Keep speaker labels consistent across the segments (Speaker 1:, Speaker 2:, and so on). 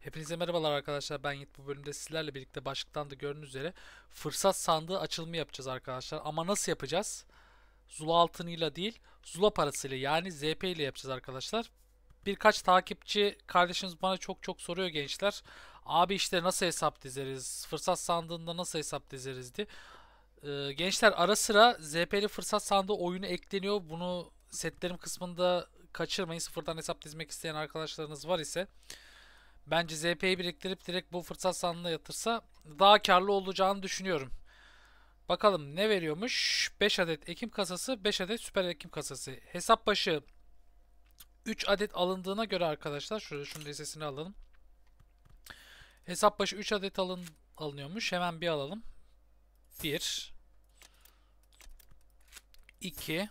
Speaker 1: Hepinize merhabalar arkadaşlar ben Yiğit bu bölümde sizlerle birlikte başlıktan da görünüz üzere fırsat sandığı açılımı yapacağız arkadaşlar ama nasıl yapacağız? Zula altınıyla değil Zula parasıyla yani ZP ile yapacağız arkadaşlar. Birkaç takipçi kardeşiniz bana çok çok soruyor gençler. Abi işte nasıl hesap dizeriz? Fırsat sandığında nasıl hesap dizerizdi? Ee, gençler ara sıra ZP'li fırsat sandığı oyunu ekleniyor. Bunu setlerim kısmında kaçırmayın. Sıfırdan hesap dizmek isteyen arkadaşlarınız var ise... Bence ZP'yi biriktirip direkt bu fırsat sandığına yatırsa daha karlı olacağını düşünüyorum. Bakalım ne veriyormuş? 5 adet ekim kasası, 5 adet süper ekim kasası. Hesap başı 3 adet alındığına göre arkadaşlar şöyle şunun sesini alalım. Hesap başı 3 adet alın alınıyormuş. Hemen bir alalım. 1 2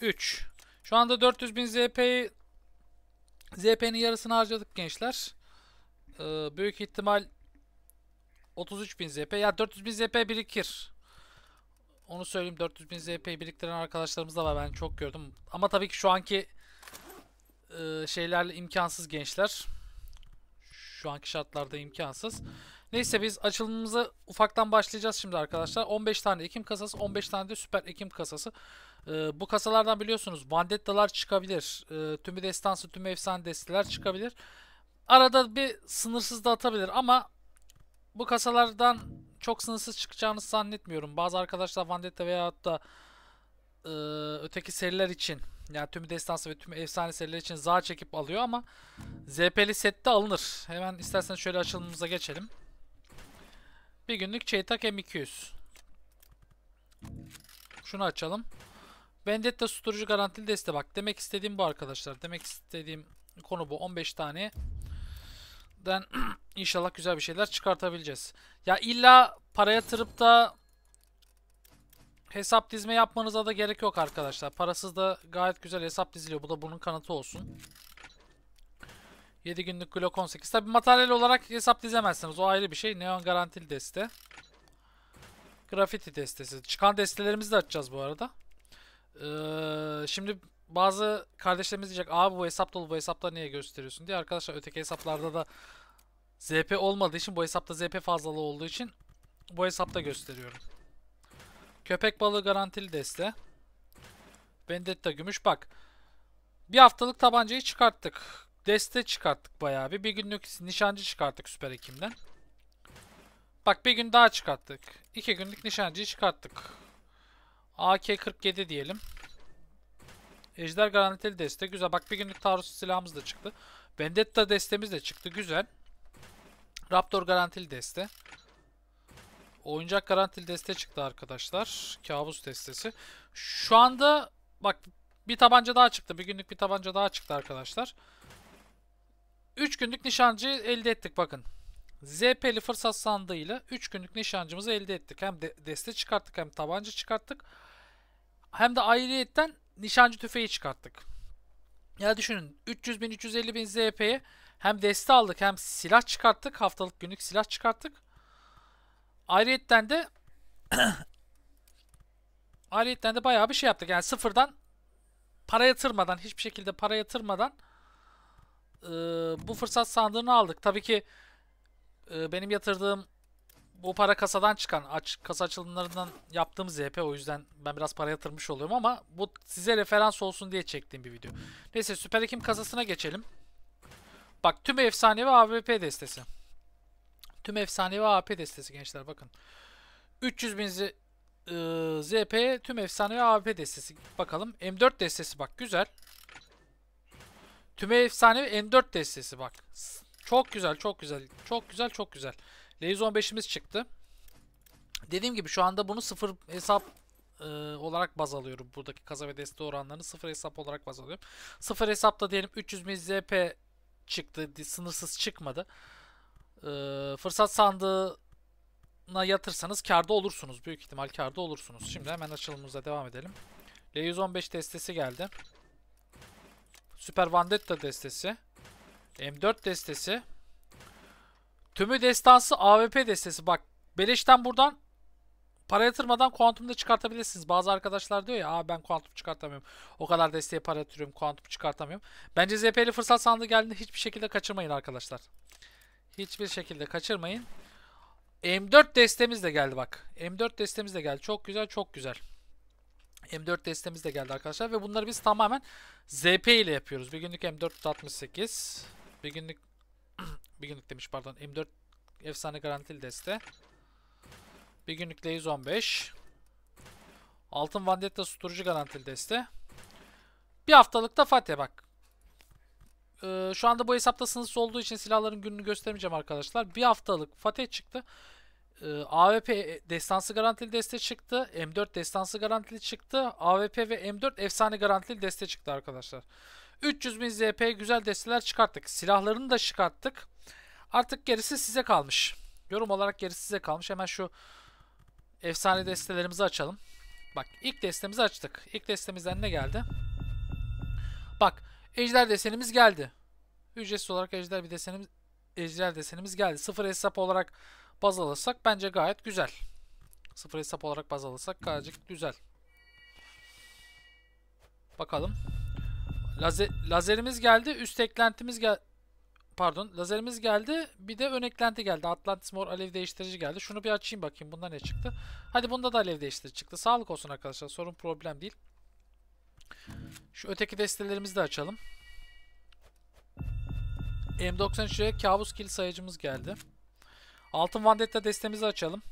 Speaker 1: 3 Şu anda 400 bin ZP'yi ZP'nin yarısını harcadık gençler. Ee, büyük ihtimal 33.000 ZP. Ya 400.000 ZP birikir. Onu söyleyeyim 400.000 ZP biriktiren arkadaşlarımız da var. Ben çok gördüm. Ama tabii ki şu anki e, şeylerle imkansız gençler. Şu anki şartlarda imkansız. Neyse biz açılımımıza ufaktan başlayacağız şimdi arkadaşlar. 15 tane ekim kasası, 15 tane de süper ekim kasası. E, bu kasalardan biliyorsunuz Vandettalar çıkabilir. E, ee, tümü destansı, tümü efsane destiler çıkabilir. Arada bir sınırsız da atabilir ama bu kasalardan çok sınırsız çıkacağını zannetmiyorum. Bazı arkadaşlar Vandetta veya da e, öteki seriler için yani tüm destansı ve tüm efsane seriler için za çekip alıyor ama ZP'li sette alınır. Hemen isterseniz şöyle açılımımıza geçelim. Bir günlük Çeytak M200. Şunu açalım. Vendetta susturucu garantili deste bak. Demek istediğim bu arkadaşlar. Demek istediğim konu bu. 15 tane Ben inşallah güzel bir şeyler çıkartabileceğiz. Ya illa para yatırıp da hesap dizme yapmanıza da gerek yok arkadaşlar. Parasız da gayet güzel hesap diziliyor. Bu da bunun kanıtı olsun. 7 günlük Glock 18. Tabi materyal olarak hesap dizemezsiniz. O ayrı bir şey. Neon garantili deste. Grafiti destesi. Çıkan destelerimizi de açacağız bu arada. Ee, şimdi bazı kardeşlerimiz diyecek abi bu hesap dolu bu hesapta niye gösteriyorsun diye. Arkadaşlar öteki hesaplarda da ZP olmadığı için bu hesapta ZP fazlalığı olduğu için bu hesapta gösteriyorum. Köpek balığı garantili deste. Vendetta gümüş bak. Bir haftalık tabancayı çıkarttık. Deste çıkarttık bayağı bir. Bir günlük nişancı çıkarttık süper ekimden. Bak bir gün daha çıkarttık. İki günlük nişancıyı çıkarttık. AK-47 diyelim. Ejder garantili deste. Güzel. Bak bir günlük taarruz silahımız da çıktı. Vendetta destemiz de çıktı. Güzel. Raptor garantili deste. Oyuncak garantili deste çıktı arkadaşlar. Kabus destesi. Şu anda bak bir tabanca daha çıktı. Bir günlük bir tabanca daha çıktı arkadaşlar. 3 günlük nişancı elde ettik bakın. ZP'li fırsat sandığıyla 3 günlük nişancımızı elde ettik. Hem de deste çıkarttık hem tabanca çıkarttık hem de ayrıyetten nişancı tüfeği çıkarttık. Ya düşünün 300 bin 350 bin ZP'ye hem deste aldık hem silah çıkarttık. Haftalık günlük silah çıkarttık. Ayrıyetten de ayrıyetten de bayağı bir şey yaptık. Yani sıfırdan para yatırmadan hiçbir şekilde para yatırmadan e, bu fırsat sandığını aldık. Tabii ki e, benim yatırdığım bu para kasadan çıkan aç, kasa açılımlarından yaptığımız YP o yüzden ben biraz para yatırmış oluyorum ama bu size referans olsun diye çektiğim bir video. Neyse Süper Ekim kasasına geçelim. Bak tüm efsanevi AVP destesi. Tüm efsanevi AVP destesi gençler bakın. 300 bin ZP ıı, tüm efsanevi AVP destesi. Bakalım M4 destesi bak güzel. Tüm efsanevi M4 destesi bak. Çok güzel çok güzel çok güzel çok güzel. Lays 15'imiz çıktı. Dediğim gibi şu anda bunu sıfır hesap e, olarak baz alıyorum. Buradaki kaza ve desteği oranlarını sıfır hesap olarak baz alıyorum. Sıfır hesapta diyelim 300 MZP çıktı. Sınırsız çıkmadı. E, fırsat sandığına yatırsanız karda olursunuz. Büyük ihtimal karda olursunuz. Şimdi hemen açılımımıza devam edelim. L115 destesi geldi. Süper Vandetta destesi. M4 destesi. Tümü destansı AVP destesi. Bak beleşten buradan para yatırmadan kuantum da çıkartabilirsiniz. Bazı arkadaşlar diyor ya ben kuantum çıkartamıyorum. O kadar desteğe para yatırıyorum kuantum çıkartamıyorum. Bence ZP'li fırsat sandığı geldiğinde hiçbir şekilde kaçırmayın arkadaşlar. Hiçbir şekilde kaçırmayın. M4 destemiz de geldi bak. M4 destemiz de geldi. Çok güzel çok güzel. M4 destemiz de geldi arkadaşlar ve bunları biz tamamen ZP ile yapıyoruz. Bir günlük M468, bir günlük bir günlük demiş pardon. M4 efsane garantili deste. Bir günlük Lays 15. Altın Vandetta susturucu garantili deste. Bir haftalık da Fatih bak. Ee, şu anda bu hesapta sınırsız olduğu için silahların gününü göstermeyeceğim arkadaşlar. Bir haftalık Fatih çıktı. Ee, AWP destansı garantili deste çıktı. M4 destansı garantili çıktı. AWP ve M4 efsane garantili deste çıktı arkadaşlar. 300 bin ZP güzel desteler çıkarttık. Silahlarını da çıkarttık. Artık gerisi size kalmış. Yorum olarak gerisi size kalmış. Hemen şu efsane destelerimizi açalım. Bak ilk destemizi açtık. İlk destemizden ne geldi? Bak ejder desenimiz geldi. Ücretsiz olarak ejder bir desenimiz ejder desenimiz geldi. Sıfır hesap olarak baz alırsak bence gayet güzel. Sıfır hesap olarak baz alırsak gayet güzel. Bakalım. Lazer, lazerimiz geldi. Üst eklentimiz gel Pardon. Lazerimiz geldi. Bir de ön eklenti geldi. Atlantis mor alev değiştirici geldi. Şunu bir açayım bakayım. Bunda ne çıktı? Hadi bunda da alev değiştirici çıktı. Sağlık olsun arkadaşlar. Sorun problem değil. Şu öteki destelerimizi de açalım. M93'e kabus kill sayıcımız geldi. Altın Vandetta destemizi açalım.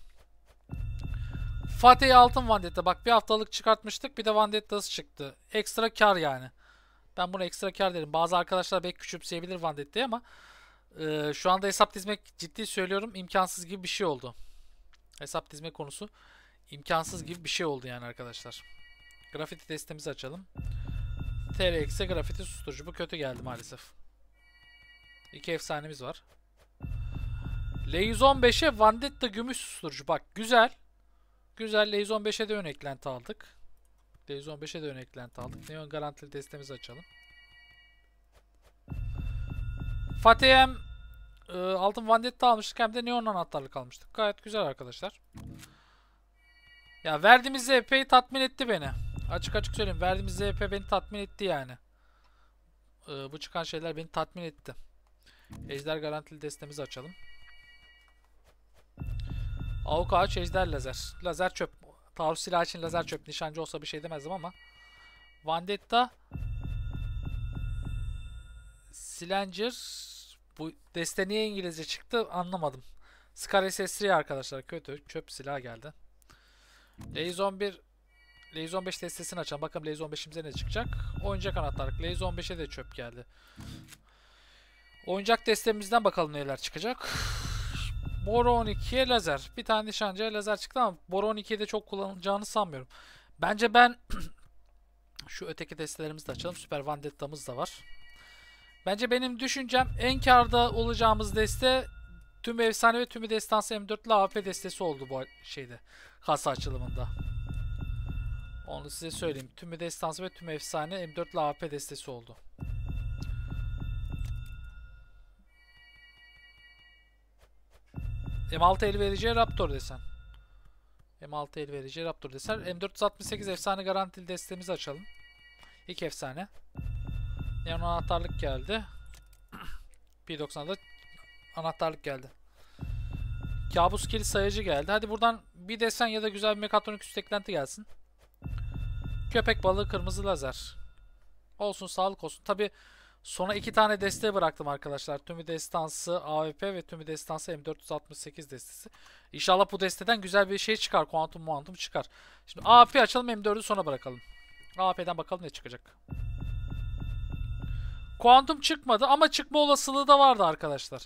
Speaker 1: Fatih Altın Vandetta. Bak bir haftalık çıkartmıştık. Bir de Vandetta'sı çıktı. Ekstra kar yani. Ben bunu ekstra kar derim. Bazı arkadaşlar belki küçümseyebilir Van Detti'yi ama e, şu anda hesap dizmek ciddi söylüyorum imkansız gibi bir şey oldu. Hesap dizme konusu imkansız hmm. gibi bir şey oldu yani arkadaşlar. Grafiti testimizi açalım. TRX'e grafiti susturucu. Bu kötü geldi maalesef. İki efsanemiz var. L115'e Vandetta gümüş susturucu. Bak güzel. Güzel L115'e de ön eklenti aldık. Blaze 15'e de ön aldık. Neon garantili destemizi açalım. Fatih'em e, altın vandetta almıştık hem de neon anahtarlık almıştık. Gayet güzel arkadaşlar. Ya verdiğimiz ZP'yi tatmin etti beni. Açık açık söyleyeyim. Verdiğimiz ZP beni tatmin etti yani. Ee, bu çıkan şeyler beni tatmin etti. Ejder garantili destemizi açalım. Avuka ağaç ejder lazer. Lazer çöp. Taarruz silahı için lazer hmm. çöp nişancı olsa bir şey demezdim ama. Vandetta. silencer Bu deste niye İngilizce çıktı anlamadım. Scar SS3 arkadaşlar kötü. Çöp silah geldi. Liaison 1 Liaison 5 destesini açalım. Bakalım Liaison 5'imize ne çıkacak. Oyuncak anahtarlık. Liaison 5'e de çöp geldi. Oyuncak destemizden bakalım neler çıkacak. Bor 12'ye lazer. Bir tane nişancıya lazer çıktı ama Bor 12'ye de çok kullanılacağını sanmıyorum. Bence ben şu öteki destelerimizi de açalım. Süper Vandetta'mız da var. Bence benim düşüncem en karda olacağımız deste tüm efsane ve tüm destansı M4'lü AWP destesi oldu bu şeyde. Kasa açılımında. Onu size söyleyeyim. Tüm destansı ve tüm efsane M4'lü AWP destesi oldu. M6 el verici Raptor desen. M6 el verici Raptor desen. M468 efsane garantili destemizi açalım. İlk efsane. Yan anahtarlık geldi. P90'da anahtarlık geldi. Kabus kilit sayıcı geldi. Hadi buradan bir desen ya da güzel bir mekatronik üst gelsin. Köpek balığı kırmızı lazer. Olsun sağlık olsun. Tabi Sonra iki tane deste bıraktım arkadaşlar. Tümü destansı AWP ve tümü destansı M468 destesi. İnşallah bu desteden güzel bir şey çıkar. Kuantum muantum çıkar. Şimdi AP açalım M4'ü sona bırakalım. AP'den bakalım ne çıkacak. Kuantum çıkmadı ama çıkma olasılığı da vardı arkadaşlar.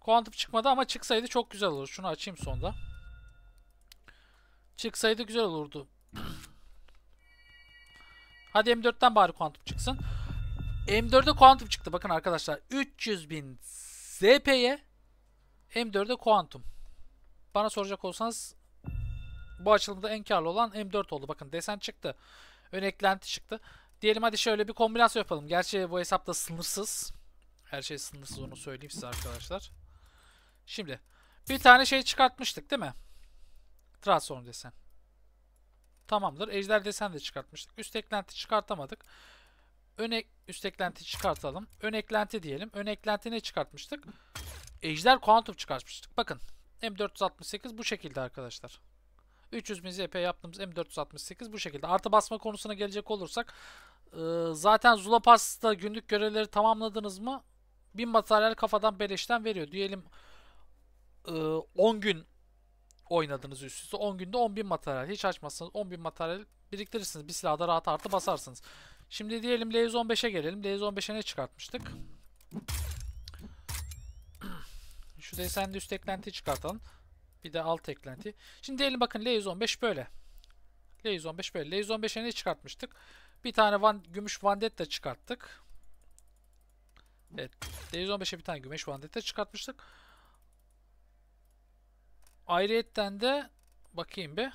Speaker 1: Kuantum çıkmadı ama çıksaydı çok güzel olur. Şunu açayım sonda. Çıksaydı güzel olurdu. Hadi M4'ten bari kuantum çıksın. M4'e Quantum çıktı. Bakın arkadaşlar 300 bin ZP'ye M4'e Quantum. Bana soracak olsanız bu açılımda en karlı olan M4 oldu. Bakın desen çıktı. Ön eklenti çıktı. Diyelim hadi şöyle bir kombinasyon yapalım. Gerçi bu hesapta sınırsız. Her şey sınırsız onu söyleyeyim size arkadaşlar. Şimdi bir tane şey çıkartmıştık değil mi? Transform desen. Tamamdır. Ejder desen de çıkartmıştık. Üst eklenti çıkartamadık ön üst eklenti çıkartalım. Ön eklenti diyelim. Ön eklenti ne çıkartmıştık? Ejder Quantum çıkartmıştık. Bakın M468 bu şekilde arkadaşlar. 300 MZP yaptığımız M468 bu şekilde. Artı basma konusuna gelecek olursak e, zaten Zula Pass'ta günlük görevleri tamamladınız mı 1000 materyal kafadan beleşten veriyor. Diyelim 10 e, gün oynadınız üst üste. 10 günde 10.000 materyal. Hiç açmazsanız 10.000 materyal biriktirirsiniz. Bir silahda rahat artı basarsınız. Şimdi diyelim l 15'e gelelim. L115'e ne çıkartmıştık? Şu desende üst eklenti çıkartalım. Bir de alt eklenti. Şimdi diyelim bakın l 15 böyle. l 15 böyle. L115'e ne çıkartmıştık? Bir tane van, gümüş vandetta çıkarttık. Evet. l 15'e bir tane gümüş vandetta çıkartmıştık. Ayrıyetten de bakayım bir.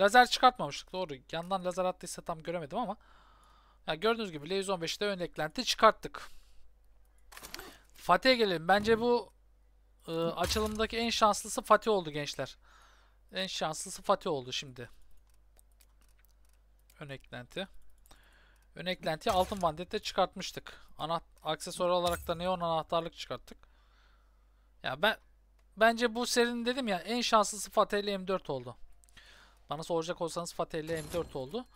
Speaker 1: Lazer çıkartmamıştık. Doğru. Yandan lazer attıysa tam göremedim ama. Yani gördüğünüz gibi Leviz 15'te ön eklenti çıkarttık. Fatih'e gelelim. Bence bu e, açılımdaki en şanslısı Fatih oldu gençler. En şanslısı Fatih oldu şimdi. Ön eklenti. Ön eklentiyi altın Bandette çıkartmıştık. Ana aksesuar olarak da neon anahtarlık çıkarttık. Ya ben bence bu serinin dedim ya en şanslısı Fatih M4 oldu. Bana soracak olsanız Fatih M4 oldu.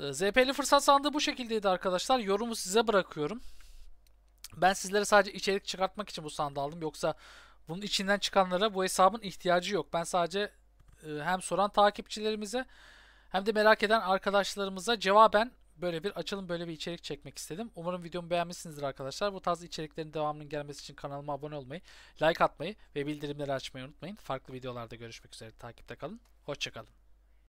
Speaker 1: Ee, ZP'li fırsat sandığı bu şekildeydi arkadaşlar. Yorumu size bırakıyorum. Ben sizlere sadece içerik çıkartmak için bu sandığı aldım. Yoksa bunun içinden çıkanlara bu hesabın ihtiyacı yok. Ben sadece e, hem soran takipçilerimize hem de merak eden arkadaşlarımıza cevaben böyle bir açalım böyle bir içerik çekmek istedim. Umarım videomu beğenmişsinizdir arkadaşlar. Bu tarz içeriklerin devamının gelmesi için kanalıma abone olmayı, like atmayı ve bildirimleri açmayı unutmayın. Farklı videolarda görüşmek üzere. Takipte kalın. Hoşçakalın.